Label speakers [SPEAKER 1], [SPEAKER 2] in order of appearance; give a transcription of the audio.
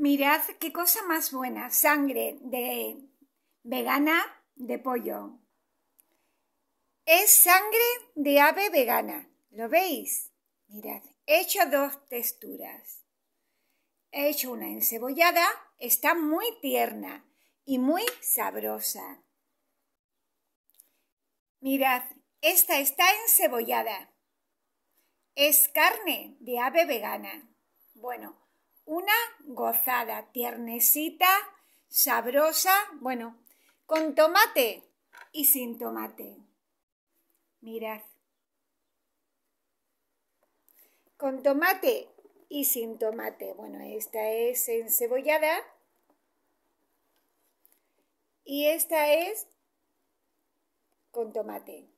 [SPEAKER 1] Mirad qué cosa más buena, sangre de vegana de pollo. Es sangre de ave vegana, ¿lo veis? Mirad, he hecho dos texturas. He hecho una encebollada, está muy tierna y muy sabrosa. Mirad, esta está encebollada. Es carne de ave vegana. Bueno, una gozada, tiernecita, sabrosa, bueno, con tomate y sin tomate. Mirad. Con tomate y sin tomate. Bueno, esta es encebollada. Y esta es con tomate.